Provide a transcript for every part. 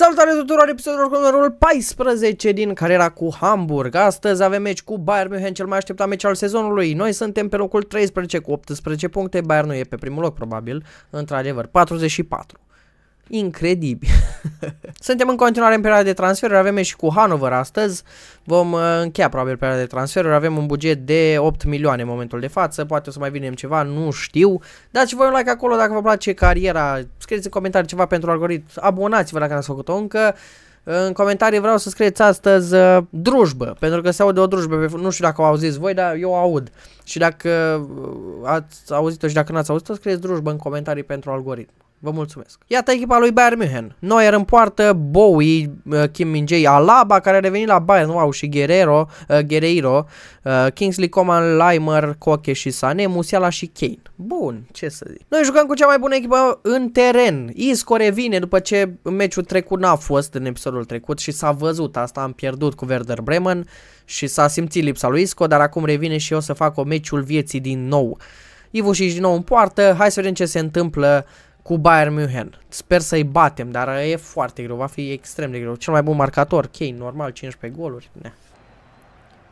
Salutare tuturor episodul numărul 14 din cariera cu Hamburg. Astăzi avem meci cu Bayern München, cel mai așteptat meci al sezonului. Noi suntem pe locul 13 cu 18 puncte, Bayern nu e pe primul loc probabil, într-adevăr, 44 incredibil. Suntem în continuare în perioada de transferuri, avem și cu Hanover astăzi, vom uh, încheia probabil perioada de transferuri, avem un buget de 8 milioane în momentul de față, poate o să mai vinem ceva, nu știu. Dați voi un like acolo dacă vă place cariera, scrieți în comentarii ceva pentru algoritm, abonați-vă dacă n-ați făcut-o încă. În comentarii vreau să scrieți astăzi uh, drujbă, pentru că se aude o drujbă, nu știu dacă o auziți voi, dar eu o aud. Și dacă uh, ați auzit-o și dacă n-ați auzit-o, scrieți drujbă în comentarii pentru algoritm. Vă mulțumesc. Iată echipa lui Bayern München. Neuer în poartă, Bowie, uh, Kim Min-jae, Alaba care a revenit la Bayern, wow, și Guerrero, uh, Guerreiro, uh, Kingsley Coman, Leimer, Koke și Sané, Musiala și Kane. Bun, ce să zic. Noi jucăm cu cea mai bună echipă în teren. Isco revine după ce meciul trecut n-a fost în episodul trecut și s-a văzut asta, am pierdut cu Werder Bremen și s-a simțit lipsa lui Isco, dar acum revine și o să fac o meciul vieții din nou. și din nou în poartă, hai să vedem ce se întâmplă uh, cu Bayern München. Sper să-i batem, dar e foarte greu, va fi extrem de greu. Cel mai bun marcator, Kane, normal, 15 goluri. Ne.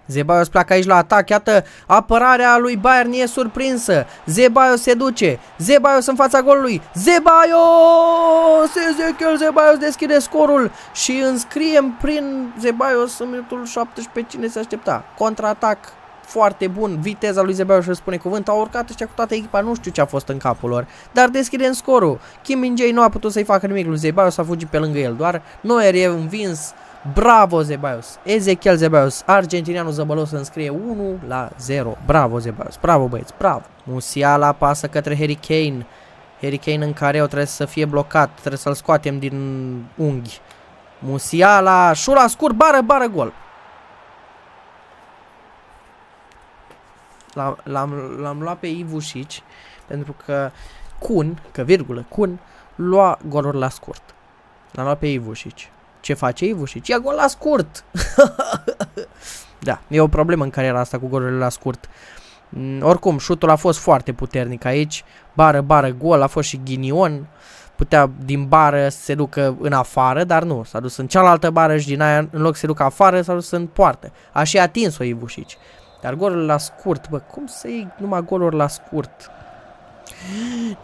Zebaios pleacă aici la atac, iată, apărarea lui Bayern e surprinsă. Zebaios se duce, Zebaios în fața golului, Zebaios! Ezechiel Zebaios deschide scorul și înscriem prin Zebaios în minutul 17 cine se aștepta. Contraatac foarte bun, viteza lui Zebeau și spune cuvânt, au urcat ăștia cu toată echipa, nu știu ce a fost în capul lor, dar deschidem scorul. Kim Min nu a putut să-i facă nimic lui s a fugit pe lângă el doar, Noer e învins, bravo Zebeaș, Ezechiel Zebeaș, argentinianul zăbălos înscrie 1 la 0, bravo Zebeaș, bravo băieți, bravo. Musiala pasă către Harry Kane, Harry Kane în care o trebuie să fie blocat, trebuie să-l scoatem din unghi. Musiala, șura scurt, bară, bară, gol. L-am, luat pe Ivușici pentru că Cun, că virgulă, Cun, lua goluri la scurt. L-am luat pe Ivușici. Ce face Ivușici? Ia gol la scurt! da, e o problemă în cariera asta cu golurile la scurt. Mm, oricum, șutul a fost foarte puternic aici. Bară, bară, gol, a fost și ghinion. Putea din bară să se ducă în afară, dar nu. S-a dus în cealaltă bară și din aia, în loc să se ducă afară, s-a dus în poartă. A și atins-o Ivușici. Dar golul la scurt, bă, cum să iei numai goluri la scurt?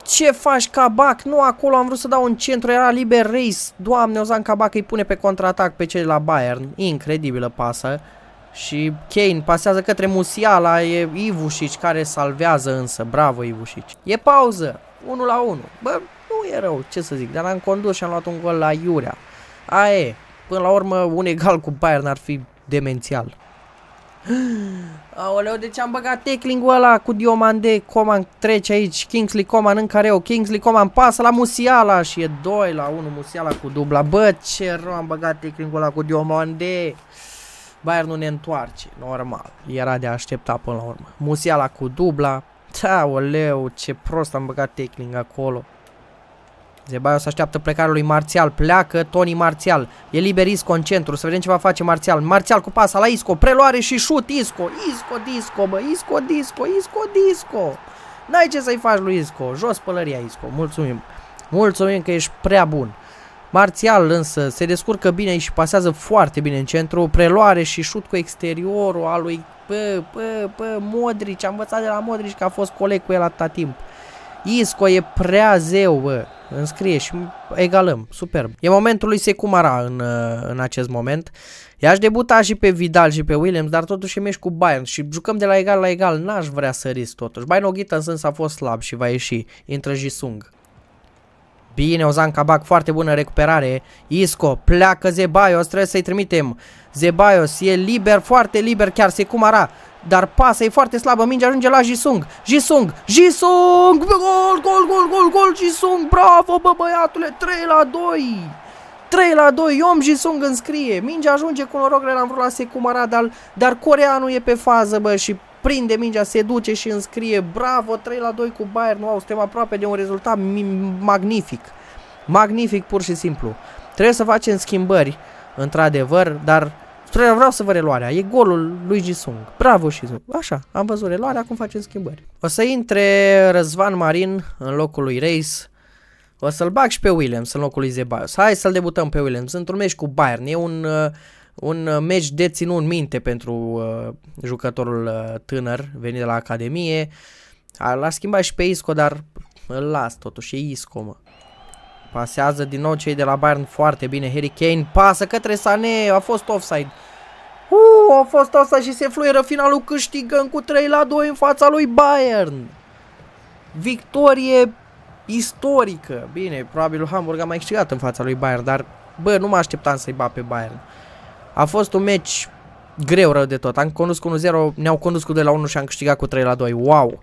Ce faci, Cabac? Nu, acolo am vrut să dau un centru, era liber race. Doamne, Ozan Cabac îi pune pe contraatac pe cei la Bayern. Incredibilă pasă. Și Kane pasează către Musiala, e Ivușici care salvează însă, bravo Ivușici. E pauză, 1 la 1. Bă, nu e rău, ce să zic, dar am condus și am luat un gol la Iurea. Aie, până la urmă un egal cu Bayern ar fi demențial. Aoleu, de ce am băgat tackling-ul ăla cu Diomande? Coman trece aici, Kingsley Coman în careu, Kingsley Coman pasă la Musiala și e 2 la 1 Musiala cu dubla. Bă, ce rău am băgat tackling-ul ăla cu Diomande. Bayern nu ne întoarce, normal. Era de așteptat până la urmă. Musiala cu dubla. Aoleu, ce prost am băgat tackling acolo. Zeballos așteaptă plecarea lui Marțial, pleacă Tony Marțial, e liber Isco în centru, să vedem ce va face Marțial. Marțial cu pasa la Isco, preluare și șut, Isco, Isco, Disco, bă, Isco, Disco, Isco, Disco. N-ai ce să-i faci lui Isco, jos pălăria Isco, mulțumim. Mulțumim că ești prea bun. Marțial însă se descurcă bine și pasează foarte bine în centru, preluare și șut cu exteriorul a lui pă, pă, pă, Modric, am învățat de la Modric că a fost coleg cu el atâta timp. Isco e prea zeu, bă înscrie și egalăm, superb. E momentul lui Secumara în, uh, în acest moment. I-aș debuta și pe Vidal și pe Williams, dar totuși e cu Bayern și jucăm de la egal la egal, n-aș vrea să risc totuși. Bayern Oghita sens a fost slab și va ieși, intră Jisung. Bine, Ozan Kabak, foarte bună recuperare. Isco, pleacă Zebaios, trebuie să-i trimitem. Zebaios e liber, foarte liber, chiar Secumara. Dar pasă e foarte slabă, mingea ajunge la Jisung. Jisung, Jisung, gol, gol, gol, gol, gol, Jisung, bravo bă băiatule, 3 la 2. 3 la 2, Iom Jisung înscrie. Mingea ajunge cu noroc am vrut la Secumara, dar, dar coreanul e pe fază bă și prinde mingea, se duce și înscrie. Bravo, 3 la 2 cu Bayern, wow, suntem aproape de un rezultat magnific. Magnific pur și simplu. Trebuie să facem schimbări, într-adevăr, dar Vreau să vă reluarea. E golul lui Jisung. Bravo, Jisung. Așa, am văzut reluarea, acum facem schimbări. O să intre Răzvan Marin în locul lui Reis. O să-l bag și pe Williams în locul lui Zebaios. Hai să-l debutăm pe Williams într-un meci cu Bayern. E un, uh, un uh, meci de ținut în minte pentru uh, jucătorul uh, tânăr venit de la Academie. L-a schimbat și pe Isco, dar îl las totuși, e Isco, mă. Pasează din nou cei de la Bayern foarte bine. Harry Kane pasă către Sané. A fost offside. Uh, a fost asta și se fluieră finalul. Câștigăm cu 3 la 2 în fața lui Bayern. Victorie istorică. Bine, probabil Hamburg a mai câștigat în fața lui Bayern, dar bă, nu mă așteptam să-i bat pe Bayern. A fost un meci greu rău de tot. Am condus cu 1-0, ne-au condus cu 2 la 1 și am câștigat cu 3 la 2. Wow!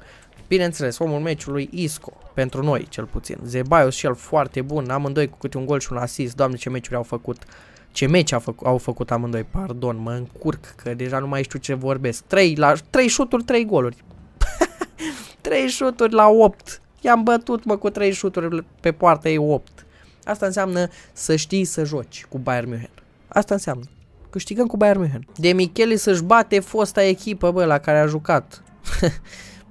Bineînțeles, omul meciului Isco pentru noi cel puțin. Zebaios și el foarte bun, amândoi cu câte un gol și un asist, doamne ce meciuri au făcut. Ce meci au făcut, au făcut amândoi, pardon, mă încurc că deja nu mai știu ce vorbesc. 3, la, 3 șuturi, 3 goluri. 3 șuturi la 8. I-am bătut mă cu 3 șuturi pe poartă, e 8. Asta înseamnă să știi să joci cu Bayern München. Asta înseamnă. Câștigăm cu Bayern München. De Micheli să-și bate fosta echipă, bă, la care a jucat.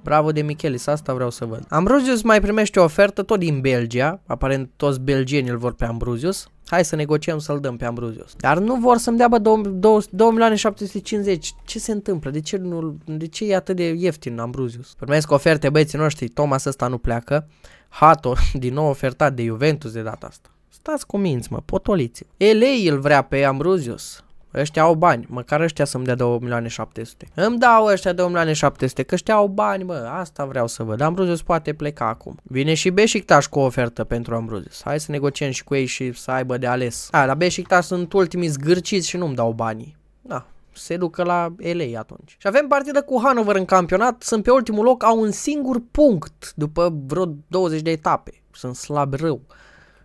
Bravo de Michelis, asta vreau să văd. Ambrosius mai primește o ofertă tot din Belgia, aparent toți belgienii îl vor pe Ambrosius. Hai să negociem să-l dăm pe Ambrosius. Dar nu vor să-mi dea, bă, 2.750. Ce se întâmplă? De ce, nu, de ce e atât de ieftin Ambrosius? Primesc oferte băieții noștri, Thomas ăsta nu pleacă. Hato, din nou ofertat de Juventus de data asta. Stați cu minți, mă, potoliți. Elei îl vrea pe Ambrosius. Ăștia au bani, măcar ăștia să-mi dea 2 milioane 700. Îmi dau ăștia 2 milioane 700, că ăștia au bani, mă, asta vreau să văd. Ambrosius poate pleca acum. Vine și Beșiktaș cu o ofertă pentru Ambrosius. Hai să negociem și cu ei și să aibă de ales. A, la Beșiktaș sunt ultimii zgârciți și nu-mi dau banii. Da, se ducă la LA atunci. Și avem partidă cu Hanover în campionat, sunt pe ultimul loc, au un singur punct după vreo 20 de etape. Sunt slab rău.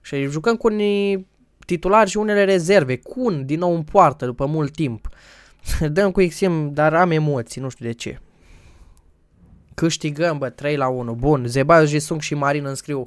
Și jucăm cu ni titulari și unele rezerve. Kun din nou în poartă după mult timp. Dăm cu XM, dar am emoții, nu știu de ce. Câștigăm, bă, 3 la 1. Bun, Zebaz, Jisung și Marin înscriu.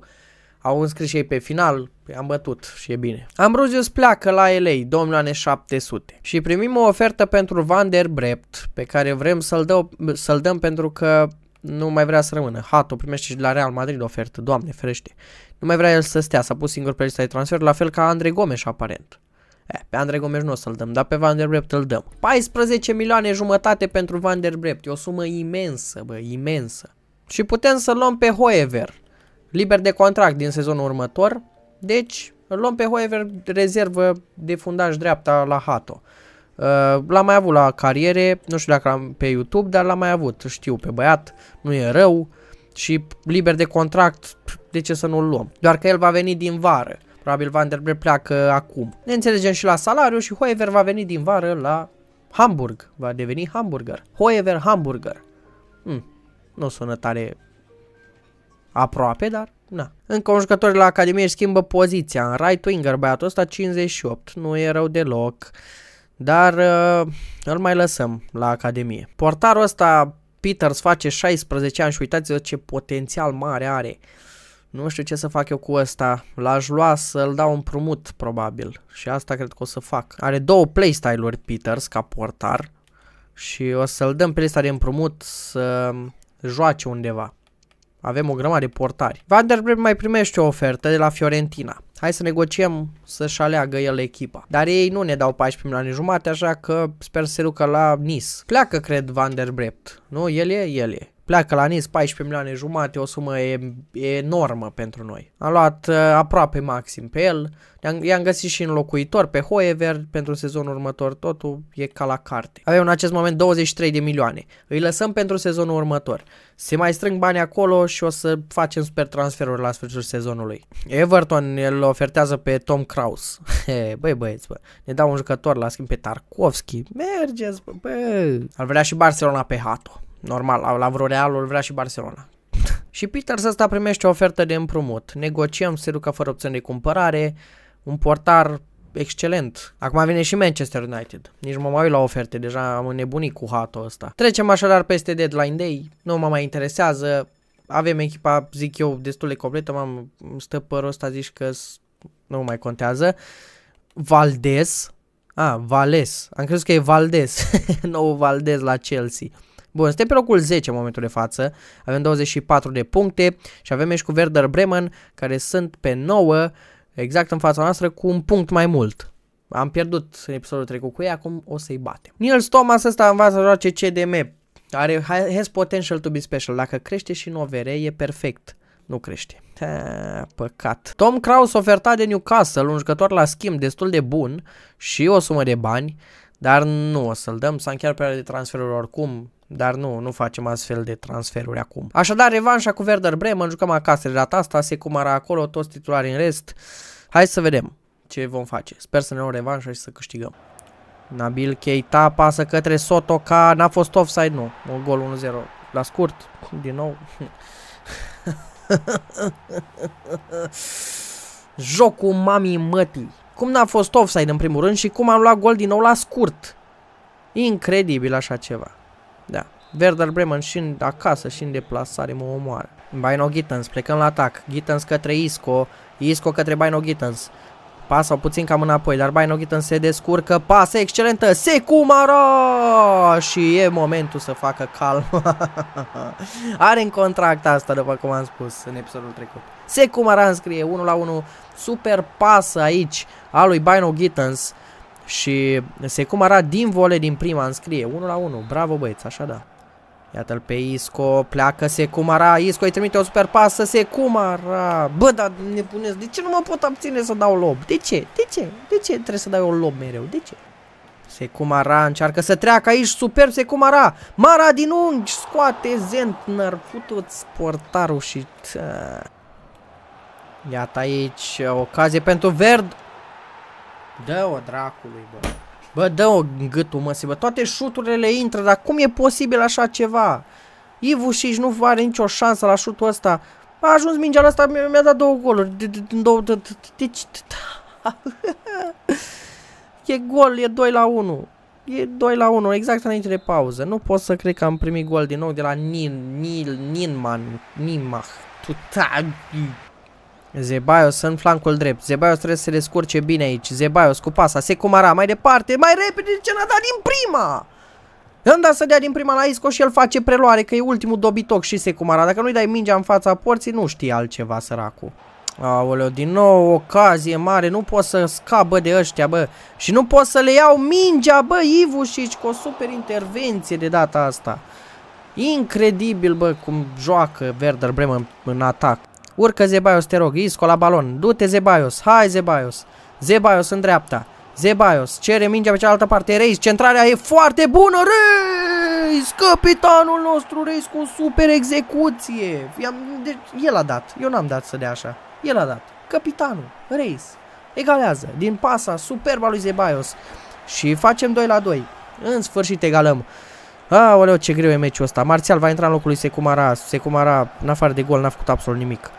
Au înscris și ei pe final, am bătut și e bine. Ambrosius pleacă la LA, domnule 700. Și primim o ofertă pentru Van der Brept, pe care vrem să-l, dăm să-l dăm pentru că nu mai vrea să rămână. Hato primește și de la Real Madrid ofertă, doamne ferește. Nu mai vrea el să stea, s-a pus singur pe lista de transfer, la fel ca Andrei Gomes aparent. Eh, pe Andrei Gomes nu o să-l dăm, dar pe Van der Brept îl dăm. 14 milioane jumătate pentru Van der Brept, e o sumă imensă, bă, imensă. Și putem să luăm pe Hoever, liber de contract din sezonul următor, deci îl luăm pe Hoever rezervă de fundaj dreapta la Hato. Uh, l-am mai avut la cariere, nu știu dacă am pe YouTube, dar l-am mai avut. Știu pe băiat, nu e rău și liber de contract, de ce să nu-l luăm? Doar că el va veni din vară. Probabil Van der Beel pleacă acum. Ne înțelegem și la salariu și Hoever va veni din vară la Hamburg. Va deveni hamburger. Hoever hamburger. Hmm. Nu sună tare aproape, dar na. Încă un jucător la Academie își schimbă poziția. În right winger, băiatul ăsta 58. Nu e rău deloc. Dar uh, îl mai lăsăm la Academie. Portarul ăsta, Peters, face 16 ani și uitați-vă ce potențial mare are. Nu știu ce să fac eu cu ăsta. L-aș lua să-l dau împrumut, probabil. Și asta cred că o să fac. Are două playstyle-uri Peters ca portar. Și o să-l dăm pe lista de împrumut să joace undeva. Avem o grămadă de portari. Vanderbilt mai primește o ofertă de la Fiorentina hai să negociem să-și aleagă el echipa. Dar ei nu ne dau 14 milioane jumate, așa că sper să se ducă la Nice. Pleacă, cred, Van der Brept. Nu, el e, el e pleacă la NIS 14 milioane jumate, o sumă e, e enormă pentru noi. Am luat uh, aproape maxim pe el, i-am găsit și înlocuitor pe Hoever pentru sezonul următor, totul e ca la carte. Avem în acest moment 23 de milioane, îi lăsăm pentru sezonul următor. Se mai strâng bani acolo și o să facem super transferuri la sfârșitul sezonului. Everton îl ofertează pe Tom Kraus. băi băieți, bă, ne dau un jucător la schimb pe Tarkovski, mergeți, bă, bă. Ar vrea și Barcelona pe Hato. Normal, la, la vreo Real, vrea și Barcelona. și Peters ăsta primește o ofertă de împrumut. Negociem Seruca fără opțiune de cumpărare, un portar excelent. Acum vine și Manchester United. Nici mă mai uit la oferte, deja am nebunit cu hatul ăsta. Trecem așadar peste deadline day, nu mă mai interesează. Avem echipa, zic eu, destul de completă, m-am stă părul ăsta, zici că nu mai contează. Valdes, a, Vales, am crezut că e Valdes, nou Valdes la Chelsea. Bun, suntem pe locul 10 în momentul de față, avem 24 de puncte și avem meci cu Werder Bremen care sunt pe 9, exact în fața noastră, cu un punct mai mult. Am pierdut în episodul trecut cu ei, acum o să-i batem. Niels Thomas ăsta învață să joace CDM. Are, has potential to be special. Dacă crește și în OVR, e perfect. Nu crește. Ha, păcat. Tom Kraus oferta de Newcastle, un jucător la schimb destul de bun și o sumă de bani, dar nu o să-l dăm. S-a încheiat perioada de transferuri oricum dar nu, nu facem astfel de transferuri acum. Așadar, revanșa cu Werder Bremen, jucăm acasă de data asta, se cumara acolo, toți titulari în rest. Hai să vedem ce vom face. Sper să ne luăm revanșa și să câștigăm. Nabil Keita pasă către Sotoca, n-a fost offside, nu. Un gol 1-0 la scurt, din nou. Jocul mamii mătii. Cum n-a fost offside în primul rând și cum am luat gol din nou la scurt. Incredibil așa ceva. Da. Werder Bremen și în acasă și în deplasare mă omoară. Baino Gittens, plecăm la atac. Gittens către Isco. Isco către Baino Gittens. Pasă puțin cam înapoi, dar Baino Gittens se descurcă. Pasă excelentă. Secumara! Și e momentul să facă calm. Are în contract asta, după cum am spus în episodul trecut. Secumara înscrie 1 la 1. Super pasă aici a lui Baino Gittens. Și cum arat din vole din prima înscrie, 1 la 1, bravo băieți, așa da. Iată-l pe Isco, pleacă Secumara, Isco îi trimite o super pasă, Secumara, bă, dar ne puneți, de ce nu mă pot abține să dau lob? De ce? De ce? De ce trebuie să dai un lob mereu? De ce? Secumara încearcă să treacă aici, superb Secumara, Mara din unghi, scoate Zentner, putut sportarul și... Iată aici, ocazie pentru Verd, Dă-o dracului, bă. Bă, dă-o în gâtul, mă, bă. Toate șuturile intră, dar cum e posibil așa ceva? Ivu și nu are nicio șansă la șutul ăsta. A ajuns mingea la asta, mi-a dat două goluri. E gol, e 2 la 1. E 2 la 1, exact înainte de pauză. Nu pot să cred că am primit gol din nou de la Nil, Nil, Ninman, Nimah. Tuta, Zebaios în flancul drept. Zebaios trebuie să se descurce bine aici. Zebaios cu pasa. cumara mai departe. Mai repede ce n-a dat din prima. Îmi da să dea din prima la Isco și el face preluare că e ultimul dobitoc și se cumara. Dacă nu-i dai mingea în fața porții, nu știi altceva săracu. Aoleu, din nou ocazie mare, nu pot să scabă de ăștia, bă. Și nu pot să le iau mingea, bă, și cu o super intervenție de data asta. Incredibil, bă, cum joacă Werder Bremen în atac. Urcă Zebaios, te rog, Isco la balon. Du-te Zebaios, hai Zebaios. Zebaios în dreapta. Zebaios cere mingea pe cealaltă parte. Reis, centrarea e foarte bună. Reis, capitanul nostru Reis cu super execuție. Deci, el a dat, eu n-am dat să dea așa. El a dat. Capitanul, Reis, egalează din pasa superba lui Zebaios. Și facem 2 la 2. În sfârșit egalăm. Aoleo, ce greu e meciul ăsta. Marțial va intra în locul lui Secumara. Secumara, în afară de gol, n-a făcut absolut nimic.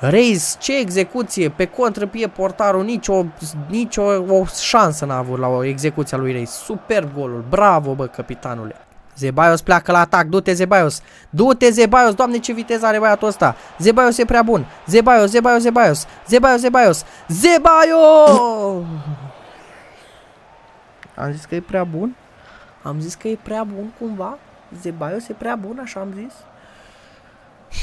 Reis, ce execuție, pe contră pie portarul, nicio, nicio o șansă n-a avut la o execuția lui Reis. Superb golul, bravo bă capitanule. Zebaios pleacă la atac, du-te Zebaios, du-te Zebaios, doamne ce viteză are băiatul ăsta, Zebaios e prea bun, Zebaios, Zebaios, Zebaios, Zebaios, Zebaios, Zebaios! Am zis că e prea bun? Am zis că e prea bun cumva? Zebaios e prea bun, așa am zis?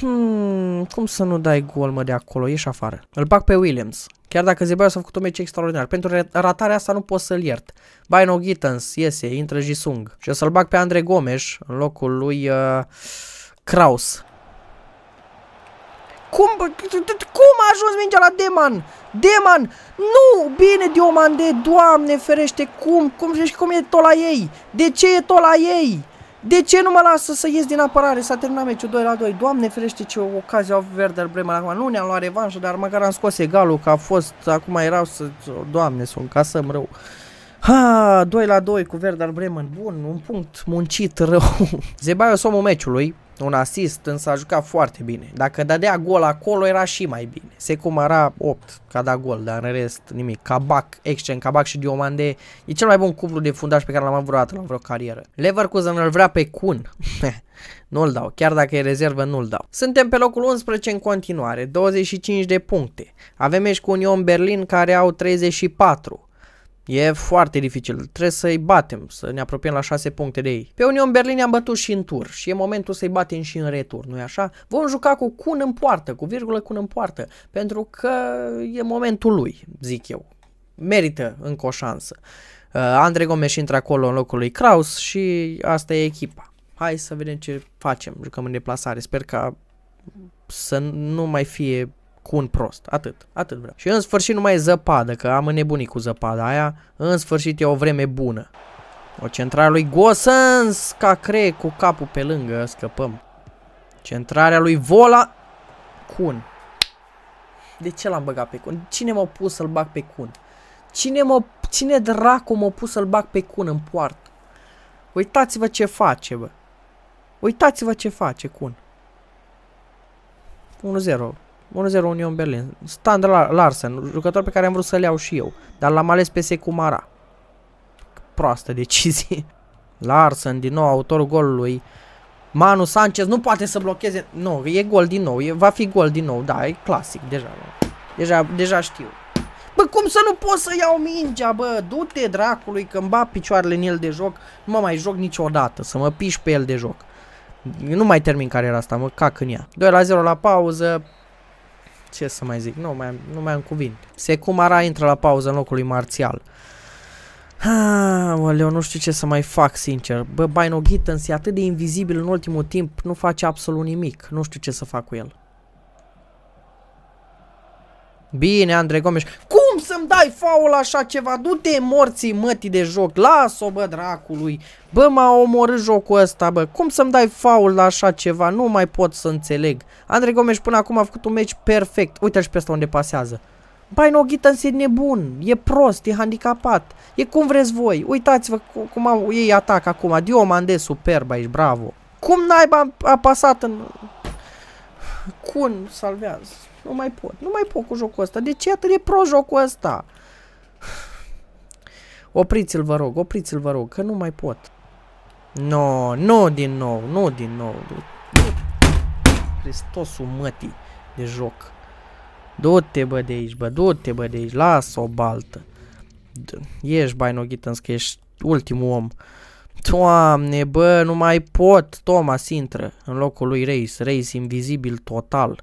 Hmm, cum să nu dai gol, mă, de acolo? Ieși afară. Îl bag pe Williams. Chiar dacă Zebaio s-a făcut un meci extraordinar. Pentru ratarea asta nu pot să-l iert. Bino Gittens iese, intră Jisung. Și o să-l bag pe Andre Gomes în locul lui uh, Kraus. Cum, cum a ajuns mingea la Deman? Deman, nu, bine Diomande, doamne ferește, cum, cum, și cum e tot la ei? De ce e tot la ei? De ce nu mă lasă să ies din apărare? S-a terminat meciul 2 la 2. Doamne ferește ce ocazie au Werder Bremen acum. Nu ne-am luat revanșă, dar măcar am scos egalul că a fost, acum erau să, doamne, să o încasăm rău. Ha, 2 la 2 cu Werder Bremen. Bun, un punct muncit rău. Zebaio somul meciului, un asist, însă a jucat foarte bine. Dacă dădea gol acolo era și mai bine. Se Secumara 8 ca da gol, dar în rest nimic. Cabac, Excel, Cabac și Diomande e cel mai bun cuplu de fundaș pe care l-am avut vreodată la vreo carieră. Leverkusen îl vrea pe Kun. nu-l dau, chiar dacă e rezervă nu-l dau. Suntem pe locul 11 în continuare, 25 de puncte. Avem ești cu Union Berlin care au 34. E foarte dificil, trebuie să-i batem, să ne apropiem la 6 puncte de ei. Pe Union Berlin am bătut și în tur și e momentul să-i batem și în retur, nu-i așa? Vom juca cu cun în poartă, cu virgulă cun în poartă, pentru că e momentul lui, zic eu. Merită încă o șansă. Uh, Andre Gomes intră acolo în locul lui Kraus și asta e echipa. Hai să vedem ce facem, jucăm în deplasare, sper ca să nu mai fie cu un prost. Atât. Atât vreau. Și în sfârșit nu mai e zăpadă, că am înnebunit cu zăpada aia. În sfârșit e o vreme bună. O centrare lui Gosens, ca cre cu capul pe lângă, scăpăm. Centrarea lui Vola, Cun. De ce l-am băgat pe Cun? Cine m-a pus să-l bag pe Cun? Cine, cine dracu m-a pus să-l bag pe Cun în poartă? Uitați-vă ce face, bă. Uitați-vă ce face Cun. 1-0. 1-0 Union Berlin. Standard Larsen, jucător pe care am vrut să-l iau și eu, dar l-am ales pe Secumara. Proastă decizie. Larsen, din nou, autorul golului. Manu Sanchez nu poate să blocheze. Nu, e gol din nou. E, va fi gol din nou. Da, e clasic deja. Deja, deja știu. Bă, cum să nu pot să iau mingea, bă? Du-te dracului că îmi bat picioarele în el de joc. Nu mă mai joc niciodată. Să mă piși pe el de joc. Nu mai termin cariera asta, mă cac în ea. 2 la 0 la pauză ce să mai zic, nu mai am, nu mai am cuvinte. Secumara intră la pauză în locul lui Marțial. Aoleu, ah, nu știu ce să mai fac, sincer. Bă, Bino Gittens e atât de invizibil în ultimul timp, nu face absolut nimic. Nu știu ce să fac cu el. Bine, Andrei Gomes. Cum să-mi dai faul așa ceva? Du-te morții mătii de joc. Las-o, bă, dracului. Bă, m-a omorât jocul ăsta, bă. Cum să-mi dai faul la așa ceva? Nu mai pot să înțeleg. Andrei Gomes până acum a făcut un meci perfect. uite și pe asta unde pasează. no, Noghitan e nebun, e prost, e handicapat, e cum vreți voi. Uitați-vă cum au ei atac acum. Dio Mande superb aici, bravo. Cum naiba a pasat în... Cun salvează. Nu mai pot. Nu mai pot cu jocul ăsta. De ce atât de pro jocul ăsta? Opriți-l, vă rog. Opriți-l, vă rog. Că nu mai pot. No, nu din nou. Nu din nou. Hristosul mătii de joc. Du-te, bă, de aici, bă. Du-te, bă, de aici. Lasă o baltă. Ești, bai, Noghitans, că ești ultimul om. Doamne, bă, nu mai pot. Thomas intră în locul lui Reis. Reis invizibil total.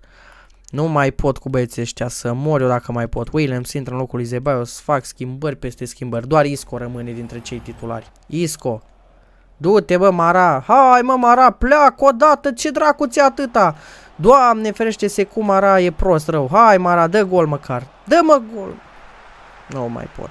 Nu mai pot cu băieții ăștia să mor eu dacă mai pot. Williams intră în locul lui Zebaios, fac schimbări peste schimbări. Doar Isco rămâne dintre cei titulari. Isco. Du-te bă Mara, hai mă Mara, pleacă odată, ce dracu ți atâta? Doamne ferește se cum Mara e prost rău, hai Mara, dă gol măcar, dă mă gol. Nu mai pot.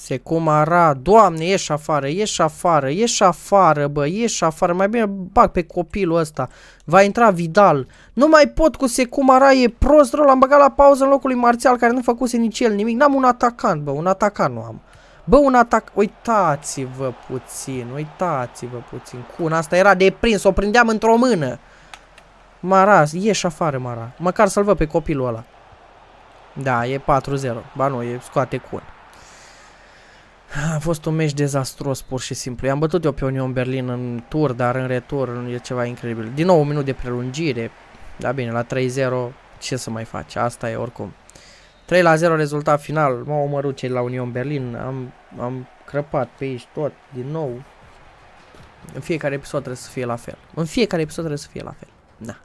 Se cumara, doamne, ieși afară, ieși afară, ieși afară, bă, ieși afară, mai bine bag pe copilul ăsta. Va intra Vidal. Nu mai pot cu se Secumara, e prost rău, l-am băgat la pauză în locul lui Marțial, care nu făcuse nici el nimic. N-am un atacant, bă, un atacant nu am. Bă, un atac... Uitați-vă puțin, uitați-vă puțin. Cun, asta era deprins, o prindeam într-o mână. Mara, ieși afară, Mara. Măcar să-l văd pe copilul ăla. Da, e 4-0. Ba nu, e scoate cun. A fost un meci dezastruos pur și simplu. I-am bătut eu pe Union Berlin în tur, dar în retur e ceva incredibil. Din nou un minut de prelungire. Da bine, la 3-0 ce să mai faci? Asta e oricum. 3 la 0 rezultat final. M-au omorât cei la Union Berlin. Am, am crăpat pe aici tot din nou. În fiecare episod trebuie să fie la fel. În fiecare episod trebuie să fie la fel. Da.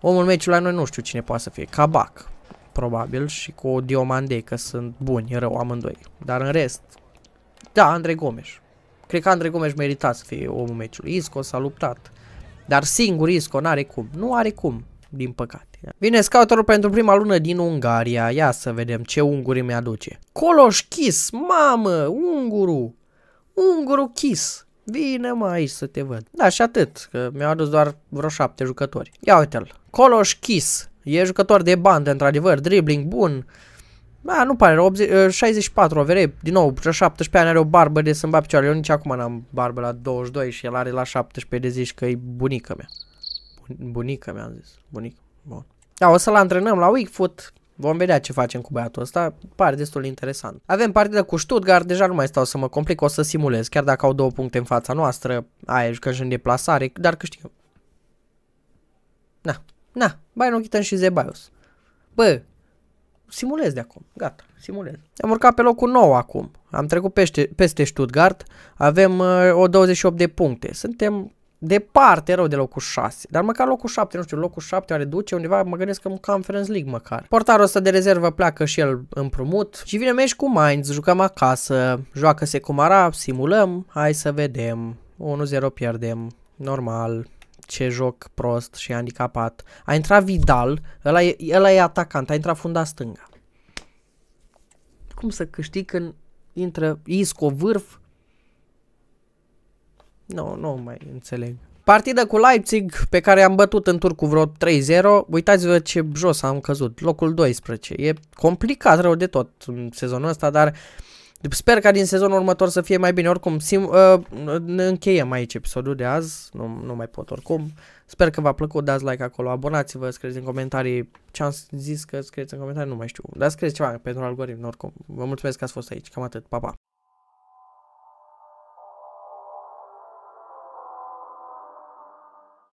Omul meciului la noi nu știu cine poate să fie. Cabac, probabil, și cu Diomande, că sunt buni, rău, amândoi. Dar în rest, da, Andrei Gomes. Cred că Andrei Gomes merita să fie omul meciului. Isco s-a luptat. Dar singur Isco Nu are cum. Nu are cum, din păcate. Vine scoutorul pentru prima lună din Ungaria. Ia să vedem ce unguri mi aduce. Coloșchis, mamă, unguru. Unguru chis. Vine mă aici să te văd. Da, și atât, că mi-au adus doar vreo șapte jucători. Ia uite-l. Coloșchis. E jucător de bandă, într-adevăr, dribbling bun, da, nu pare, 80, 64 over, din nou, 17 ani are o barbă de sâmba picioare, Eu nici acum n-am barbă la 22 și el are la 17 de zici că e bunica mea. Bun, bunica mea, am zis. Bunic. Bun. Da, o să-l antrenăm la Wickfoot. Vom vedea ce facem cu băiatul ăsta, pare destul de interesant. Avem partidă cu Stuttgart, deja nu mai stau să mă complic, o să simulez, chiar dacă au două puncte în fața noastră, aia jucăm și în deplasare, dar câștigăm. Na, na, Bayern Ochitan și Zebaios. Bă, simulez de acum, gata, simulez. Am urcat pe locul 9 acum, am trecut peste, peste Stuttgart, avem uh, o 28 de puncte, suntem departe rău de locul 6, dar măcar locul 7, nu știu, locul 7 are duce undeva, mă gândesc că în Conference League măcar. Portarul ăsta de rezervă pleacă și el împrumut și vine meci cu Mainz, jucăm acasă, joacă ara, simulăm, hai să vedem, 1-0 pierdem, normal, ce joc prost și handicapat. A intrat Vidal, ăla e, ăla e atacant, a intrat funda stânga. Cum să câștig când intră Isco vârf? Nu, nu mai înțeleg. partida cu Leipzig pe care am bătut în tur cu vreo 3-0. Uitați-vă ce jos am căzut, locul 12. E complicat rău de tot în sezonul ăsta, dar uh, deci sper ca din sezonul următor să fie mai bine. Oricum, sim, uh, ne încheiem aici episodul de azi. Nu, nu mai pot oricum. Sper că v-a plăcut. Dați like acolo. Abonați-vă. Scrieți în comentarii ce am zis că scrieți în comentarii. Nu mai știu. Dar scrieți ceva pentru algoritm. Oricum, vă mulțumesc că ați fost aici. Cam atât. Pa, pa.